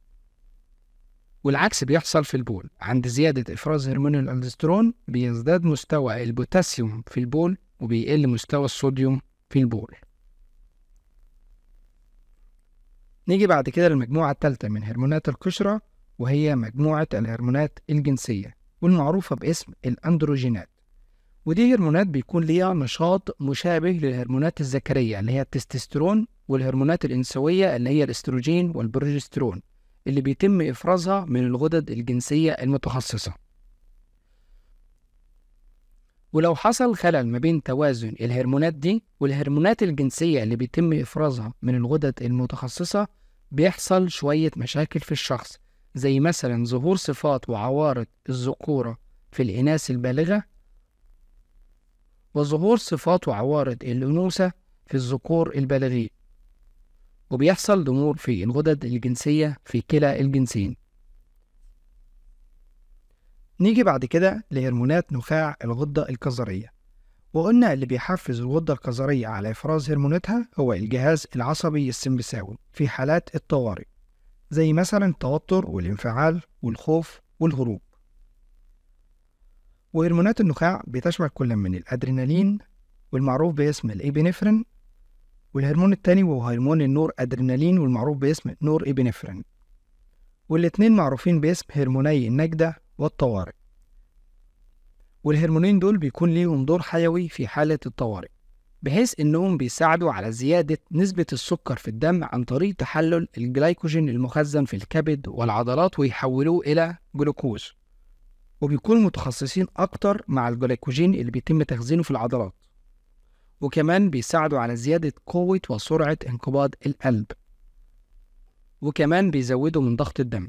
والعكس بيحصل في البول عند زيادة إفراز هرمون الألدسترون بيزداد مستوى البوتاسيوم في البول وبيقل مستوى الصوديوم في البول نيجي بعد كده للمجموعة الثالثة من هرمونات القشرة وهي مجموعة الهرمونات الجنسية والمعروفة باسم الأندروجينات ودي هرمونات بيكون ليها نشاط مشابه للهرمونات الذكرية اللي هي التستوستيرون والهرمونات الأنثوية اللي هي الاستروجين والبروجسترون اللي بيتم إفرازها من الغدد الجنسية المتخصصة ولو حصل خلل ما بين توازن الهرمونات دي والهرمونات الجنسية اللي بيتم إفرازها من الغدد المتخصصة بيحصل شوية مشاكل في الشخص زي مثلا ظهور صفات وعوارض الذكورة في الإناث البالغة وظهور صفات وعوارض الأنوثة في الذكور البالغين وبيحصل ضمور في الغدد الجنسية في كلا الجنسين نيجي بعد كده لهرمونات نخاع الغدة الكظرية وقلنا اللي بيحفز الغدة الكظرية على إفراز هرموناتها هو الجهاز العصبي السمساوي في حالات الطوارئ زي مثلا التوتر والانفعال والخوف والهروب وهرمونات النخاع بتشمل كل من الأدرينالين والمعروف باسم الإيبينفرين والهرمون التاني هو هرمون النور أدرينالين والمعروف باسم نور إبنفرين والاتنين معروفين باسم هرموني النجدة والطوارئ والهرمونين دول بيكون ليهم دور حيوي في حالة الطوارئ بحيث إنهم بيساعدوا على زيادة نسبة السكر في الدم عن طريق تحلل الجلايكوجين المخزن في الكبد والعضلات ويحولوه إلى جلوكوز وبيكونوا متخصصين أكتر مع الجلايكوجين اللي بيتم تخزينه في العضلات وكمان بيساعدوا على زيادة قوة وسرعة انقباض القلب وكمان بيزودوا من ضغط الدم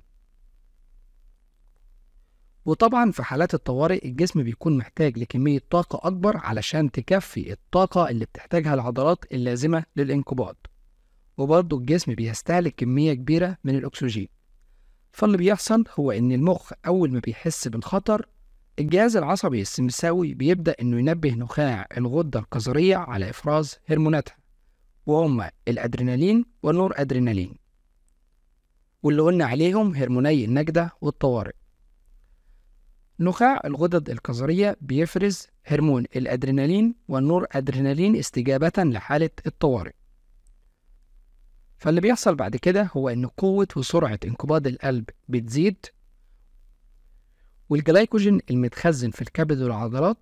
وطبعا في حالات الطوارئ الجسم بيكون محتاج لكمية طاقة أكبر علشان تكفي الطاقة اللي بتحتاجها العضلات اللازمة للانقباض وبرضه الجسم بيستهلك كمية كبيرة من الأكسجين فاللي بيحصل هو إن المخ أول ما بيحس بالخطر الجهاز العصبي السمساوي بيبدأ إنه ينبه نخاع الغدة الكظرية على إفراز هرموناتها وهما الأدرينالين والنور أدرينالين واللي قلنا عليهم هرموني النجدة والطوارئ نخاع الغدد الكظرية بيفرز هرمون الأدرينالين والنور أدرينالين استجابة لحالة الطوارئ فاللي بيحصل بعد كده هو إن قوة وسرعة انقباض القلب بتزيد والجلايكوجين المتخزن في الكبد والعضلات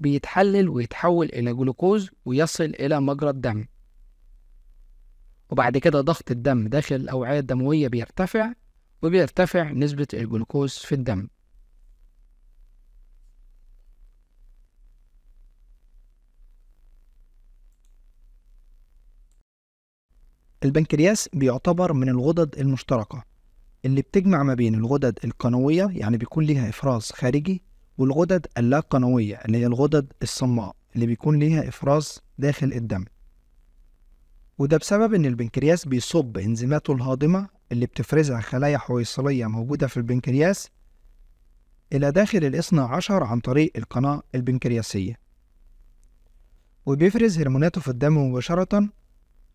بيتحلل ويتحول إلى جلوكوز ويصل إلى مجرى الدم وبعد كده ضغط الدم داخل الأوعية الدموية بيرتفع وبيرتفع نسبة الجلوكوز في الدم البنكرياس بيعتبر من الغدد المشتركة اللي بتجمع ما بين الغدد القنوية يعني بيكون ليها إفراز خارجي والغدد اللا قنوية اللي هي الغدد الصماء اللي بيكون ليها إفراز داخل الدم وده بسبب إن البنكرياس بيصب إنزيماته الهاضمة اللي بتفرزها خلايا حويصلية موجودة في البنكرياس إلى داخل الاثنى عشر عن طريق القناة البنكرياسية وبيفرز هرموناته في الدم مباشرة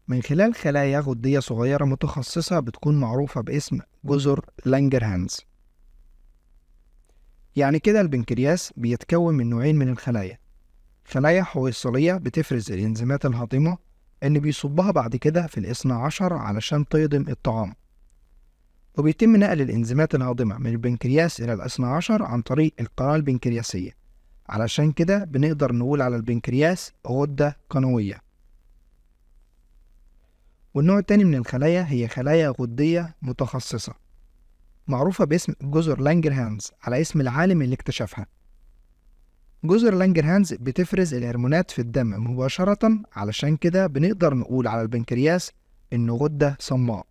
من خلال خلايا غدية صغيرة متخصصة بتكون معروفة باسم جزر لانجرهانز يعني كده البنكرياس بيتكون من نوعين من الخلايا خلايا حويصلية بتفرز الإنزيمات الهضمة اللي بيصبها بعد كده في الاثنى عشر علشان تهضم الطعام وبيتم نقل الإنزيمات الهاضمة من البنكرياس إلى الاثنى عشر عن طريق القناة البنكرياسية علشان كده بنقدر نقول على البنكرياس غدة قنوية والنوع التاني من الخلايا هي خلايا غدية متخصصة معروفة باسم جزر لانجرهانز على اسم العالم اللي اكتشفها جزر لانجرهانز بتفرز الهرمونات في الدم مباشرة علشان كده بنقدر نقول على البنكرياس إنه غدة صماء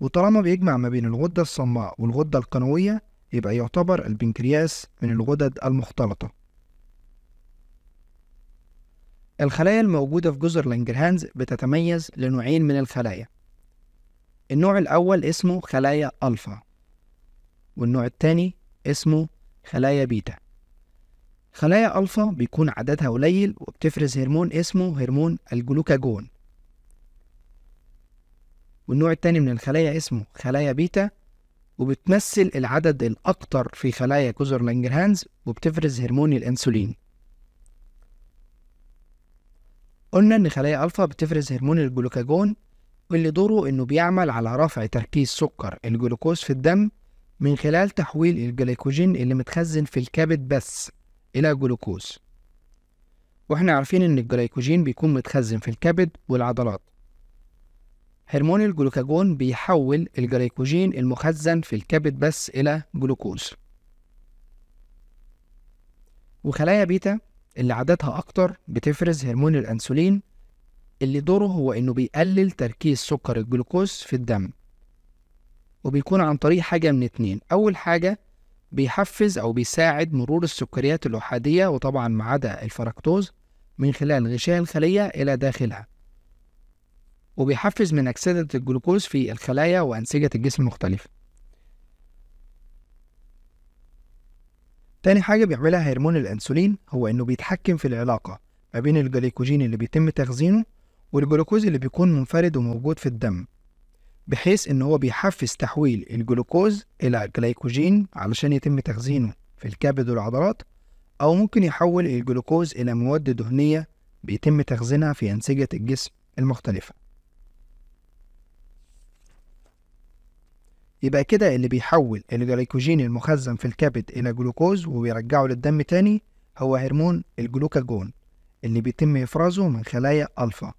وطالما بيجمع ما بين الغدة الصماء والغدة القنوية يبقى يعتبر البنكرياس من الغدد المختلطة الخلايا الموجودة في جزر لانجرهانز بتتميز لنوعين من الخلايا النوع الأول اسمه خلايا ألفا والنوع التاني اسمه خلايا بيتا خلايا ألفا بيكون عددها قليل وبتفرز هرمون اسمه هرمون الجلوكاجون والنوع التاني من الخلايا اسمه خلايا بيتا وبتمثل العدد الأكتر في خلايا جزر لانجرهانز وبتفرز هرمون الأنسولين قلنا إن خلايا ألفا بتفرز هرمون الجلوكاجون واللي دوره إنه بيعمل على رفع تركيز سكر الجلوكوز في الدم من خلال تحويل الجليكوجين اللي متخزن في الكبد بس إلى جلوكوز واحنا عارفين إن الجليكوجين بيكون متخزن في الكبد والعضلات هرمون الجلوكاجون بيحول الجليكوجين المخزن في الكبد بس إلى جلوكوز وخلايا بيتا اللي عددها أكتر بتفرز هرمون الأنسولين اللي دوره هو إنه بيقلل تركيز سكر الجلوكوز في الدم وبيكون عن طريق حاجة من اتنين أول حاجة بيحفز أو بيساعد مرور السكريات الأحادية وطبعا ما عدا الفركتوز من خلال غشاء الخلية إلى داخلها وبيحفز من أكسدة الجلوكوز في الخلايا وأنسجة الجسم المختلفة تاني حاجة بيعملها هرمون الأنسولين هو إنه بيتحكم في العلاقة ما بين الجليكوجين اللي بيتم تخزينه والجلوكوز اللي بيكون منفرد وموجود في الدم بحيث إن هو بيحفز تحويل الجلوكوز إلى جليكوجين علشان يتم تخزينه في الكبد والعضلات أو ممكن يحول الجلوكوز إلى مواد دهنية بيتم تخزينها في أنسجة الجسم المختلفة يبقى كده اللي بيحول الجليكوجين المخزن في الكبد إلى جلوكوز وبيرجعه للدم تاني هو هرمون الجلوكاجون اللي بيتم إفرازه من خلايا ألفا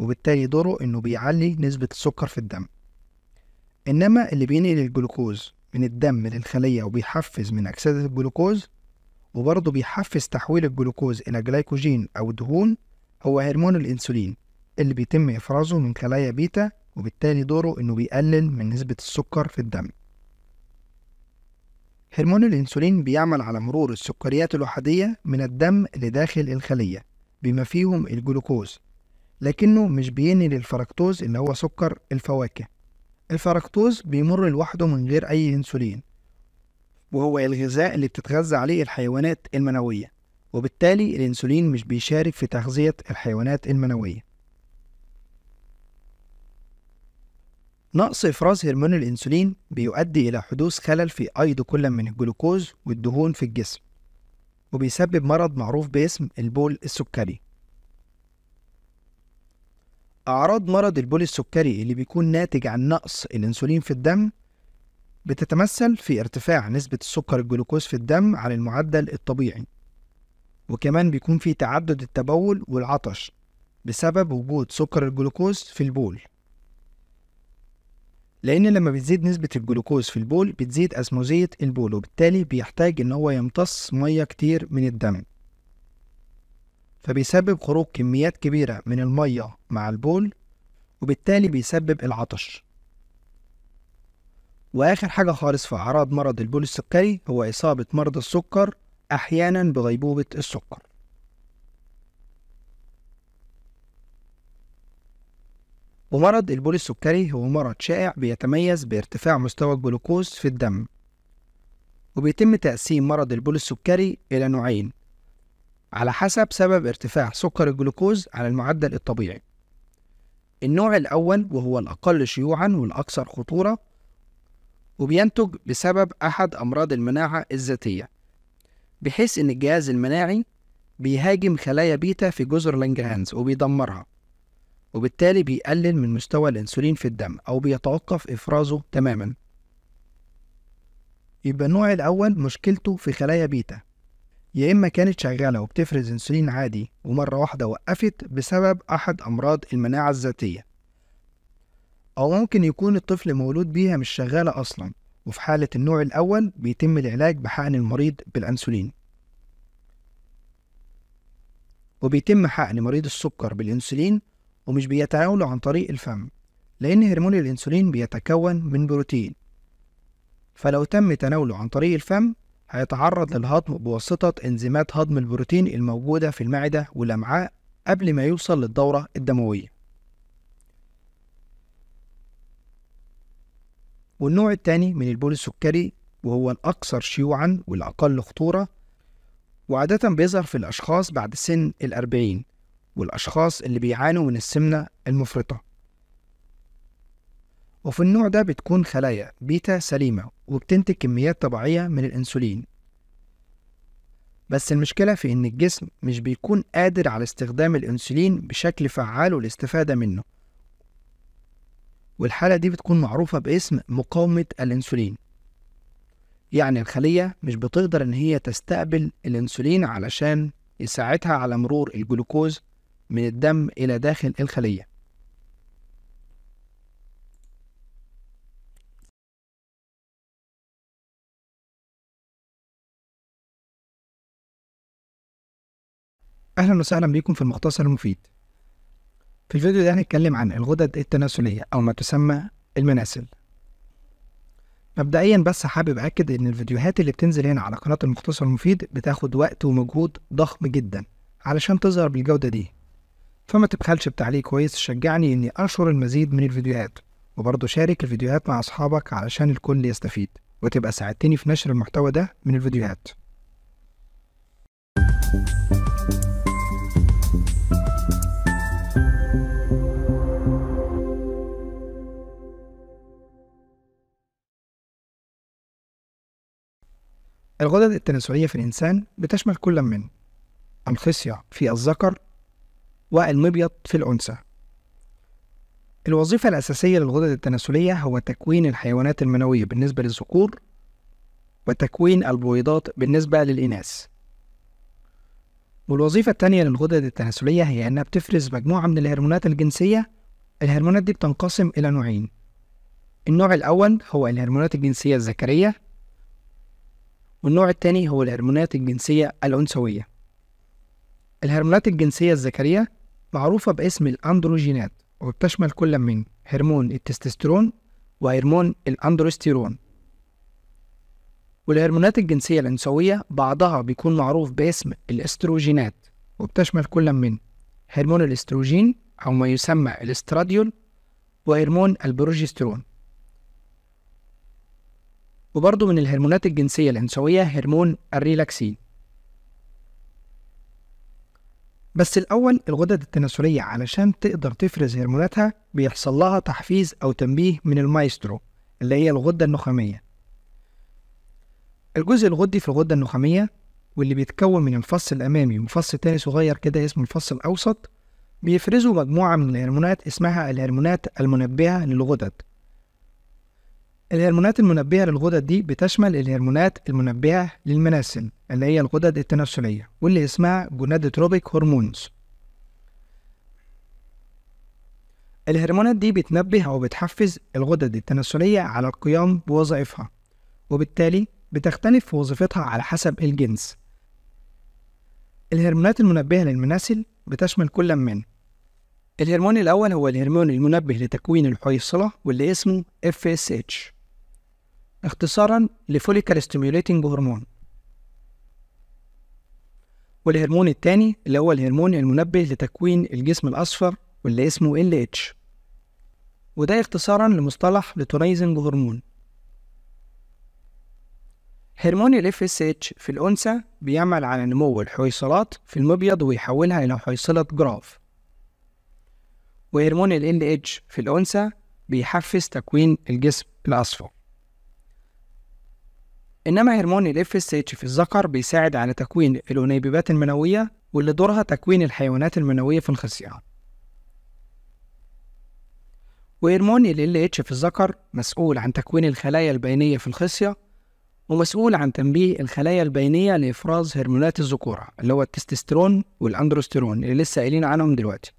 وبالتالي دوره إنه بيعلي نسبة السكر في الدم إنما اللي بينقل الجلوكوز من الدم للخلية وبيحفز من أكسدة الجلوكوز وبرضه بيحفز تحويل الجلوكوز إلى جليكوجين أو دهون هو هرمون الأنسولين اللي بيتم إفرازه من خلايا بيتا وبالتالي دوره إنه بيقلل من نسبة السكر في الدم هرمون الأنسولين بيعمل على مرور السكريات الأحادية من الدم لداخل الخلية بما فيهم الجلوكوز لكنه مش بينقل الفركتوز اللي هو سكر الفواكه الفركتوز بيمر لوحده من غير أي أنسولين وهو الغذاء اللي بتتغذى عليه الحيوانات المنوية وبالتالي الأنسولين مش بيشارك في تغذية الحيوانات المنوية نقص إفراز هرمون الأنسولين بيؤدي إلى حدوث خلل في أيض كل من الجلوكوز والدهون في الجسم وبيسبب مرض معروف باسم البول السكري أعراض مرض البول السكري اللي بيكون ناتج عن نقص الأنسولين في الدم بتتمثل في ارتفاع نسبة السكر الجلوكوز في الدم عن المعدل الطبيعي وكمان بيكون في تعدد التبول والعطش بسبب وجود سكر الجلوكوز في البول لأن لما بتزيد نسبة الجلوكوز في البول بتزيد أسموزية البول وبالتالي بيحتاج إن هو يمتص مية كتير من الدم فبيسبب خروج كميات كبيرة من المية مع البول وبالتالي بيسبب العطش وآخر حاجة خالص في أعراض مرض البول السكري هو إصابة مرضى السكر أحيانا بغيبوبة السكر ومرض البول السكري هو مرض شائع بيتميز بارتفاع مستوى الجلوكوز في الدم وبيتم تقسيم مرض البول السكري إلى نوعين على حسب سبب ارتفاع سكر الجلوكوز على المعدل الطبيعي النوع الأول وهو الأقل شيوعا والأكثر خطورة وبينتج بسبب أحد أمراض المناعة الذاتية بحيث إن الجهاز المناعي بيهاجم خلايا بيتا في جزر لانجهانز وبيدمرها وبالتالي بيقلل من مستوى الأنسولين في الدم أو بيتوقف إفرازه تماما يبقى النوع الأول مشكلته في خلايا بيتا يا إما كانت شغالة وبتفرز أنسولين عادي ومرة واحدة وقفت بسبب أحد أمراض المناعة الذاتية أو ممكن يكون الطفل مولود بيها مش شغالة أصلا وفي حالة النوع الأول بيتم العلاج بحقن المريض بالأنسولين وبيتم حقن مريض السكر بالأنسولين ومش بيتعاملوا عن طريق الفم لأن هرمون الأنسولين بيتكون من بروتين فلو تم تناوله عن طريق الفم هيتعرض للهضم بواسطة إنزيمات هضم البروتين الموجودة في المعدة والأمعاء قبل ما يوصل للدورة الدموية والنوع الثاني من البول السكري وهو الأكثر شيوعا والأقل خطورة وعادة بيظهر في الأشخاص بعد سن الأربعين والأشخاص اللي بيعانوا من السمنة المفرطة وفي النوع ده بتكون خلايا بيتا سليمة وبتنتج كميات طبيعية من الأنسولين بس المشكلة في إن الجسم مش بيكون قادر على استخدام الأنسولين بشكل فعال والاستفادة منه والحالة دي بتكون معروفة باسم مقاومة الأنسولين يعني الخلية مش بتقدر إن هي تستقبل الأنسولين علشان يساعدها على مرور الجلوكوز من الدم إلى داخل الخلية أهلا وسهلا بكم في المختصر المفيد في الفيديو ده هنتكلم عن الغدد التناسلية أو ما تسمى المناسل مبدئيا بس حابب أكد إن الفيديوهات اللي بتنزل هنا على قناة المختصر المفيد بتاخد وقت ومجهود ضخم جدا علشان تظهر بالجودة دي فما تبخلش بتعليق كويس تشجعني إني أنشر المزيد من الفيديوهات وبرضه شارك الفيديوهات مع أصحابك علشان الكل يستفيد وتبقى ساعدتني في نشر المحتوى ده من الفيديوهات الغدد التناسلية في الإنسان بتشمل كل من الخصية في الذكر والمبيض في الأنثى. الوظيفة الأساسية للغدد التناسلية هو تكوين الحيوانات المنوية بالنسبة للذكور وتكوين البويضات بالنسبة للإناث. والوظيفة التانية للغدد التناسلية هي إنها بتفرز مجموعة من الهرمونات الجنسية الهرمونات دي بتنقسم إلى نوعين النوع الأول هو الهرمونات الجنسية الذكرية والنوع الثاني هو الهرمونات الجنسية الأنثوية الهرمونات الجنسية الذكرية معروفة باسم الأندروجينات وبتشمل كل من هرمون التستوستيرون وهرمون الأندروستيرون والهرمونات الجنسية الأنثوية بعضها بيكون معروف باسم الاستروجينات وبتشمل كل من هرمون الاستروجين أو ما يسمى الاستراديول وهرمون البروجسترون وبرضه من الهرمونات الجنسية الأنثوية هرمون الريلاكسين بس الأول الغدد التناسلية علشان تقدر تفرز هرموناتها بيحصل لها تحفيز أو تنبيه من المايسترو اللي هي الغدة النخامية الجزء الغدي في الغدة النخامية واللي بيتكون من الفص الأمامي وفص تاني صغير كده اسمه الفص الأوسط بيفرزوا مجموعة من الهرمونات اسمها الهرمونات المنبهة للغدد الهرمونات المنبهة للغدد دي بتشمل الهرمونات المنبهة للمناسل اللي هي الغدد التناسلية واللي اسمها جونادوتروبيك هرمونز الهرمونات دي بتنبه أو بتحفز الغدد التناسلية على القيام بوظائفها وبالتالي بتختلف في وظيفتها على حسب الجنس الهرمونات المنبهة للمناسل بتشمل كل من الهرمون الأول هو الهرمون المنبه لتكوين الحويصلة واللي اسمه FSH اختصارا لفوليكال ستيميوليتنج هرمون والهرمون التاني اللي هو الهرمون المنبه لتكوين الجسم الأصفر واللي اسمه اتش وده اختصارا لمصطلح لتونايزنج هرمون هرمون ال FSH في الأنثى بيعمل على نمو الحويصلات في المبيض ويحولها إلى حويصلة جراف وهرمون ال LH في الأنثى بيحفز تكوين الجسم الأصفر إنما هرمون الـ FSH في الذكر بيساعد على تكوين الأنيببات المنوية واللي دورها تكوين الحيوانات المنوية في الخصيان وهرمون الـ LH في الذكر مسؤول عن تكوين الخلايا البينية في الخصية ومسؤول عن تنبيه الخلايا البينية لإفراز هرمونات الذكورة اللي هو التستوستيرون والأندروستيرون اللي لسه قايلين عنهم دلوقتي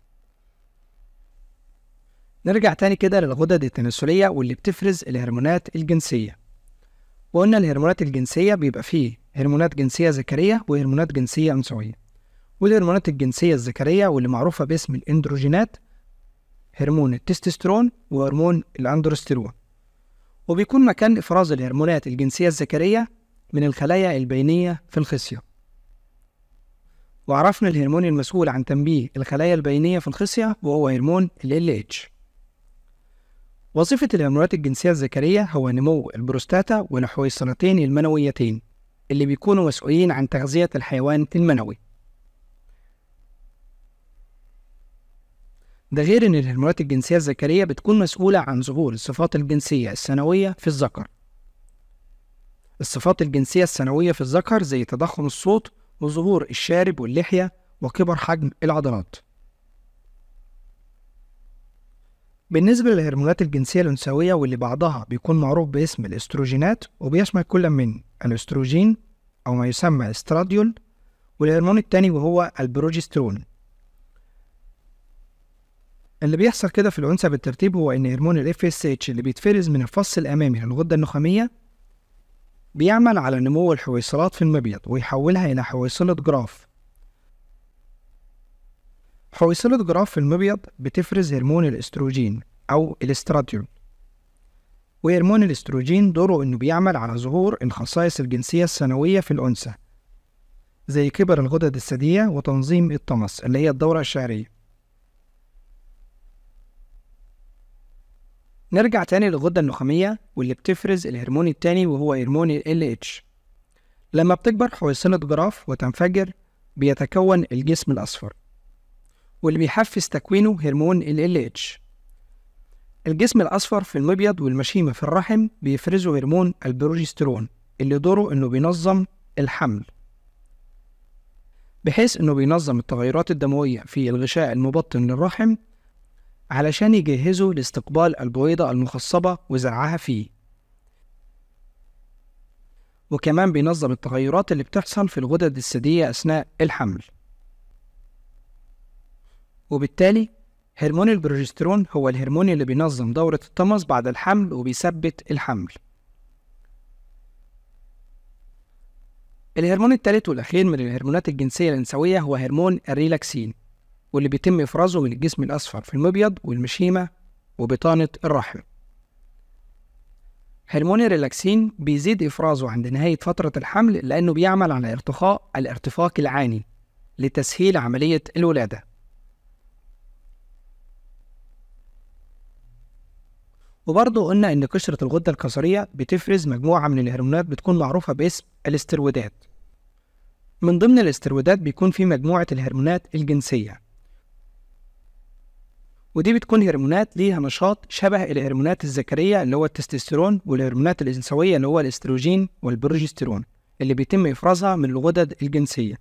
نرجع تاني كده للغدد التناسلية واللي بتفرز الهرمونات الجنسية وقلنا الهرمونات الجنسية بيبقى فيه هرمونات جنسية ذكرية وهرمونات جنسية أنثوية والهرمونات الجنسية الذكرية واللي معروفة باسم الأندروجينات هرمون التستوستيرون وهرمون الأندروستيرون وبيكون مكان إفراز الهرمونات الجنسية الذكرية من الخلايا البينية في الخصية وعرفنا الهرمون المسؤول عن تنبيه الخلايا البينية في الخصية وهو هرمون ال LH وظيفة الهرمونات الجنسية الذكرية هو نمو البروستاتا ونحو السرطين المنويتين اللي بيكونوا مسؤولين عن تغذية الحيوان المنوي ده غير إن الهرمونات الجنسية الذكرية بتكون مسؤولة عن ظهور الصفات الجنسية السنوية في الذكر الصفات الجنسية السنوية في الذكر زي تضخم الصوت وظهور الشارب واللحية وكبر حجم العضلات بالنسبة للهرمونات الجنسية الأنثوية واللي بعضها بيكون معروف باسم الاستروجينات وبيشمل كل من الاستروجين أو ما يسمى استراديول والهرمون التاني وهو البروجسترون اللي بيحصل كده في الأنثى بالترتيب هو إن هرمون الـ FSH اللي بيتفرز من الفص الأمامي للغدة النخامية بيعمل على نمو الحويصلات في المبيض ويحولها إلى حويصلة جراف حويصلة جراف في المبيض بتفرز هرمون الاستروجين أو الاستراتيول وهرمون الاستروجين دوره إنه بيعمل على ظهور الخصائص الجنسية السنوية في الأنثى زي كبر الغدد الثديية وتنظيم الطمس اللي هي الدورة الشهرية نرجع تاني للغدة النخامية واللي بتفرز الهرمون التاني وهو هرمون ال LH لما بتكبر حويصلة جراف وتنفجر بيتكون الجسم الأصفر واللي بيحفز تكوينه هرمون ال LH الجسم الأصفر في المبيض والمشيمة في الرحم بيفرزوا هرمون البروجسترون اللي دوره إنه بينظم الحمل بحيث إنه بينظم التغيرات الدموية في الغشاء المبطن للرحم علشان يجهزه لاستقبال البويضة المخصبة وزرعها فيه وكمان بينظم التغيرات اللي بتحصل في الغدد الثديية أثناء الحمل وبالتالي هرمون البروجسترون هو الهرمون اللي بينظم دورة الطمس بعد الحمل وبيثبت الحمل الهرمون الثالث والأخير من الهرمونات الجنسية الأنثوية هو هرمون الريلاكسين واللي بيتم إفرازه من الجسم الأصفر في المبيض والمشيمة وبطانة الرحم هرمون الريلاكسين بيزيد إفرازه عند نهاية فترة الحمل لأنه بيعمل على ارتخاء الارتفاق العاني لتسهيل عملية الولادة وبرضه قلنا إن قشرة الغدة الكظرية بتفرز مجموعة من الهرمونات بتكون معروفة باسم الاسترويدات من ضمن الاسترويدات بيكون في مجموعة الهرمونات الجنسية ودي بتكون هرمونات ليها نشاط شبه الهرمونات الذكرية اللي هو التستوستيرون والهرمونات الأنثوية اللي هو الاستروجين والبروجستيرون اللي بيتم إفرازها من الغدد الجنسية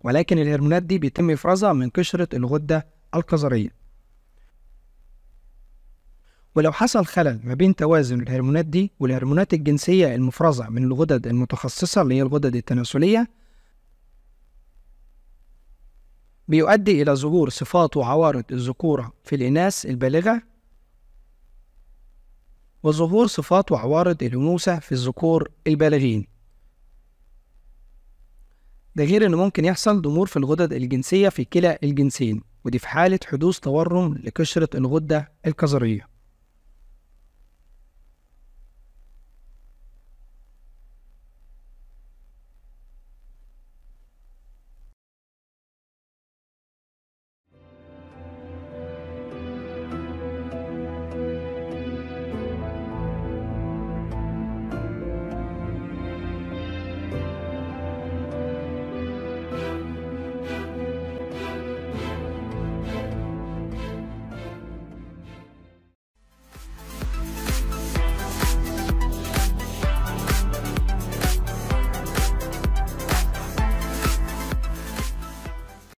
ولكن الهرمونات دي بيتم إفرازها من قشرة الغدة الكظرية ولو حصل خلل ما بين توازن الهرمونات دي والهرمونات الجنسية المفرزة من الغدد المتخصصة اللي هي الغدد التناسلية بيؤدي إلى ظهور صفات وعوارض الذكورة في الإناث البالغة وظهور صفات وعوارض الأنوثة في الذكور البالغين ده غير إن ممكن يحصل ضمور في الغدد الجنسية في كلا الجنسين ودي في حالة حدوث تورم لقشرة الغدة الكظرية